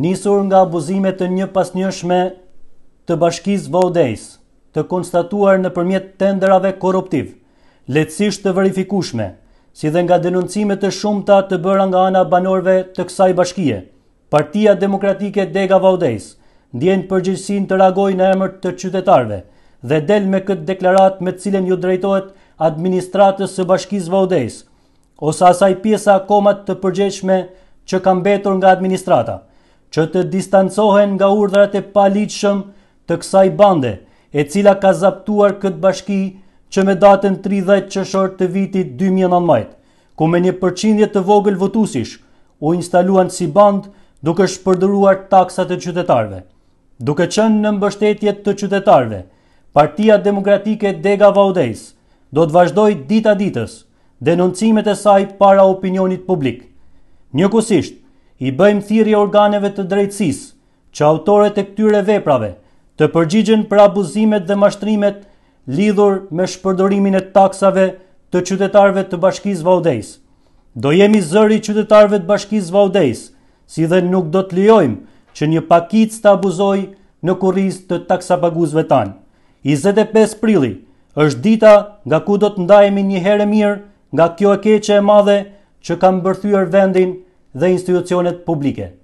nisur nga abuzimet të një pas njëshme të bashkiz Vodejs, të konstatuar në përmjet tenderave korruptiv, letësisht të verifikushme, si dhe nga denuncimet të shumëta të bëra nga ana banorve të kësaj bashkije. Partia Demokratike Dega Vaudejs ndjen përgjithsin të reagojë në emër të qytetarëve dhe del me këtë deklaratë me cilën ju drejtohet administratës së bashkisë Vaudejs ose asaj pjesa akoma të përgjithshme që ka mbetur nga administrata që të distancohen nga urdhrat e paligjshëm të kësaj bande, e cila ka zaptuar këtë bashki që me datën 30 qershor të vitit 2019, ku me një përqindje të vogël votuesish u instaluan si band duke shpërdoruar taksat e qytetarëve. Duke qenë në mbështetje të qytetarëve, Partia Demokratike Dega Vaudes do të vazhdoj dita ditës denoncimet e saj para opinionit publik. Një i bëjmë thiri organeve të drejtsis që autorët e këtyre veprave të përgjigjen për abuzimet dhe mashtrimet lidhur me shpërdorimin e taksave të qytetarve të bashkiz vaudejs. Do jemi zëri qytetarve të bashkiz vaudejs si dhe nuk do të liojmë që një pakic të abuzoj në kurriz të taksabagusve tanë. 25 prili është dita nga ku do të ndajemi një herë mirë nga kjo e keqe e madhe që kam bërthyër vendin dhe institucionet publike